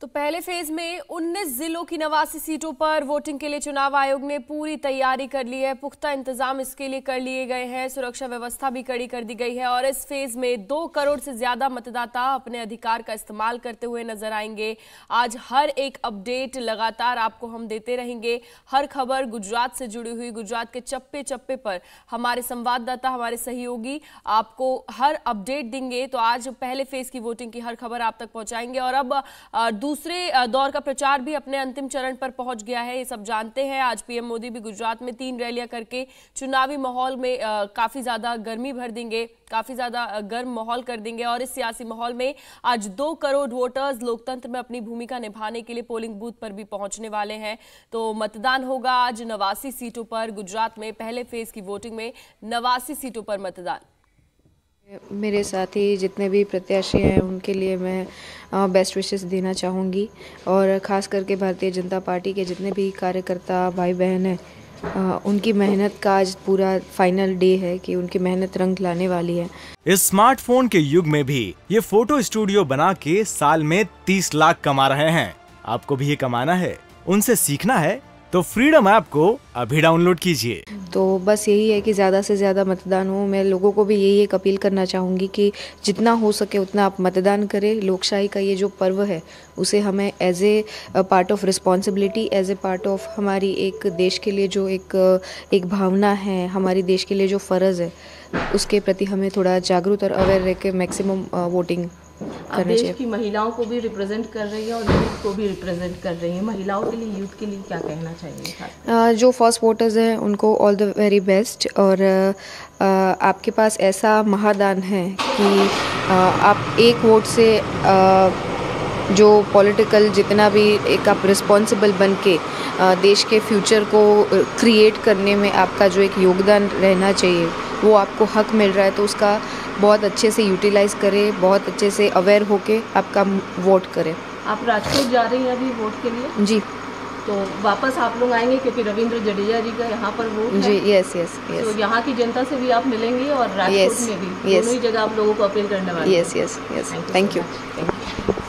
तो पहले फेज में 19 जिलों की नवासी सीटों पर वोटिंग के लिए चुनाव आयोग ने पूरी तैयारी कर ली है पुख्ता इंतजाम इसके लिए कर लिए गए हैं सुरक्षा व्यवस्था भी कड़ी कर दी गई है और इस फेज में दो करोड़ से ज्यादा मतदाता अपने अधिकार का इस्तेमाल करते हुए नजर आएंगे आज हर एक अपडेट लगातार आपको हम देते रहेंगे हर खबर गुजरात से जुड़ी हुई गुजरात के चप्पे चप्पे पर हमारे संवाददाता हमारे सहयोगी आपको हर अपडेट देंगे तो आज पहले फेज की वोटिंग की हर खबर आप तक पहुंचाएंगे और अब दूसरे दौर का प्रचार भी अपने अंतिम चरण पर पहुंच गया है ये सब जानते हैं आज पीएम मोदी भी गुजरात में तीन रैलियां करके चुनावी माहौल में काफी ज्यादा गर्मी भर देंगे काफी ज्यादा गर्म माहौल कर देंगे और इस सियासी माहौल में आज दो करोड़ वोटर्स लोकतंत्र में अपनी भूमिका निभाने के लिए पोलिंग बूथ पर भी पहुंचने वाले हैं तो मतदान होगा आज नवासी सीटों पर गुजरात में पहले फेज की वोटिंग में नवासी सीटों पर मतदान मेरे साथी जितने भी प्रत्याशी हैं उनके लिए मैं बेस्ट विशेष देना चाहूँगी और ख़ास करके भारतीय जनता पार्टी के जितने भी कार्यकर्ता भाई बहन हैं उनकी मेहनत का आज पूरा फाइनल डे है कि उनकी मेहनत रंग लाने वाली है इस स्मार्टफोन के युग में भी ये फोटो स्टूडियो बना के साल में तीस लाख कमा रहे हैं आपको भी ये कमाना है उनसे सीखना है तो फ्रीडम ऐप को अभी डाउनलोड कीजिए तो बस यही है कि ज़्यादा से ज़्यादा मतदान हो मैं लोगों को भी यही एक अपील करना चाहूँगी कि जितना हो सके उतना आप मतदान करें लोकशाही का ये जो पर्व है उसे हमें as a part of responsibility as a part of हमारी एक देश के लिए जो एक एक भावना है हमारी देश के लिए जो फ़र्ज़ है उसके प्रति हमें थोड़ा जागरूक और अवेयर रह के मैक्सिमम वोटिंग करना चाहिए की महिलाओं को भी रिप्रेजेंट कर रही है और यूथ को भी रिप्रेजेंट कर रही है महिलाओं के लिए यूथ के लिए क्या कहना चाहिए जो फर्स्ट वोटर्स हैं उनको ऑल द वेरी बेस्ट और आपके पास ऐसा महादान है कि आप एक वोट से जो पॉलिटिकल जितना भी एक आप रिस्पॉन्सिबल बन के देश के फ्यूचर को क्रिएट करने में आपका जो एक योगदान रहना चाहिए वो आपको हक मिल रहा है तो उसका बहुत अच्छे से यूटिलाइज़ करें बहुत अच्छे से अवेयर होके आपका वोट करें आप राजकोट जा रही हैं अभी वोट के लिए जी तो वापस आप लोग आएंगे क्योंकि रविंद्र जडेजा जी का यहाँ पर वोट जी यस यस यस तो यहाँ की जनता से भी आप मिलेंगे और राजकोट में भी दोनों ही जगह आप लोगों को अपील करने वाले yes yes yes thank you thank you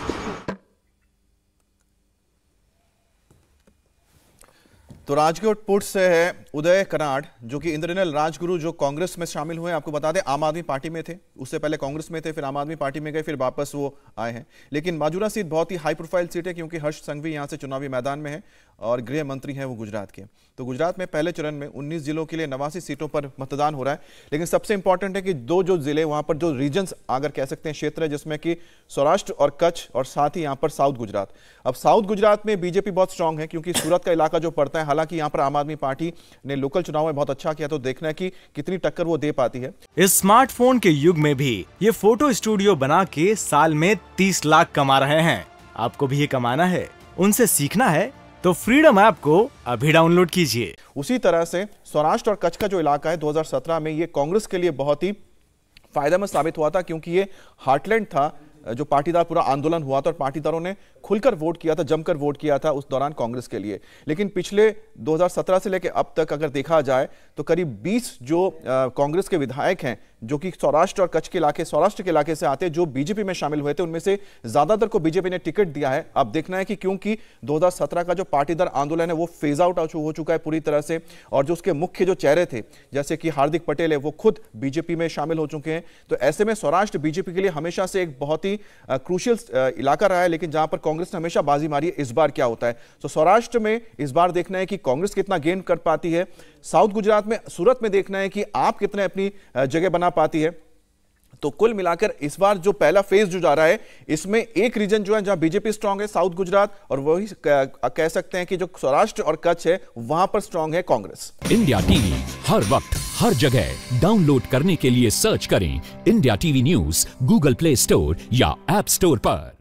तो राजकोट पुट से है उदय कराड जो कि इंद्रनल राजगुरु जो कांग्रेस में शामिल हुए आपको बता दें आम आदमी पार्टी में थे उससे पहले कांग्रेस में थे फिर आम आदमी पार्टी में गए फिर वापस वो आए हैं लेकिन माजूरा सीट बहुत ही हाई प्रोफाइल सीट है क्योंकि हर्ष संघवी यहाँ से चुनावी मैदान में है और गृह मंत्री हैं वो गुजरात के तो गुजरात में पहले चरण में उन्नीस जिलों के लिए नवासी सीटों पर मतदान हो रहा है लेकिन सबसे इंपॉर्टेंट है कि दो जो जिले वहाँ पर जो रीजन्स अगर कह सकते हैं क्षेत्र है जिसमें कि सौराष्ट्र और कच्छ और साथ ही यहाँ पर साउथ गुजरात अब साउथ गुजरात में बीजेपी बहुत स्ट्रांग है क्योंकि सूरत का इलाका जो पड़ता है हालांकि यहाँ पर आम आदमी पार्टी ने लोकल चुनाव में बहुत अच्छा किया तो देखना है कि कितनी टक्कर वो दे पाती है स्मार्टफोन के युग में में भी ये फोटो स्टूडियो बना के साल में तीस लाख कमा रहे हैं आपको भी ये कमाना है उनसे सीखना है तो फ्रीडम ऐप को अभी डाउनलोड कीजिए उसी तरह से सौराष्ट्र और कच्छ का जो इलाका है 2017 में ये कांग्रेस के लिए बहुत ही फायदेमंद साबित हुआ था क्योंकि ये हार्टलैंड था जो पाटीदार पूरा आंदोलन हुआ था और पाटीदारों ने खुलकर वोट किया था जमकर वोट किया था उस दौरान कांग्रेस के लिए लेकिन पिछले 2017 से लेकर अब तक अगर देखा जाए तो करीब 20 जो कांग्रेस के विधायक हैं जो कि सौराष्ट्र और कच्छ के इलाके सौराष्ट्र के इलाके से आते जो बीजेपी में शामिल हुए थे उनमें से ज्यादातर को बीजेपी ने टिकट दिया है अब देखना है कि क्योंकि 2017 का जो पाटीदार आंदोलन है वो फेज आउट हो चुका है पूरी तरह से और जो उसके मुख्य जो चेहरे थे जैसे कि हार्दिक पटेल है वो खुद बीजेपी में शामिल हो चुके हैं तो ऐसे में सौराष्ट्र बीजेपी के लिए हमेशा से एक बहुत ही क्रूशियल इलाका रहा है लेकिन जहां पर कांग्रेस ने हमेशा बाजी मारी है इस बार क्या होता है तो सौराष्ट्र में इस बार देखना है कि कांग्रेस कितना गेन कर पाती है साउथ गुजरात में सूरत में देखना है कि आप कितने अपनी जगह बना बना पाती है तो कुल मिलाकर इस बार जो पहला फेज जो जा रहा है इसमें एक रीजन जो है जहां बीजेपी स्ट्रांग है साउथ गुजरात और वही कह सकते हैं कि जो सौराष्ट्र और कच्छ है वहां पर स्ट्रांग है कांग्रेस इंडिया टीवी हर वक्त हर जगह डाउनलोड करने के लिए सर्च करें India TV news Google Play Store या एप स्टोर पर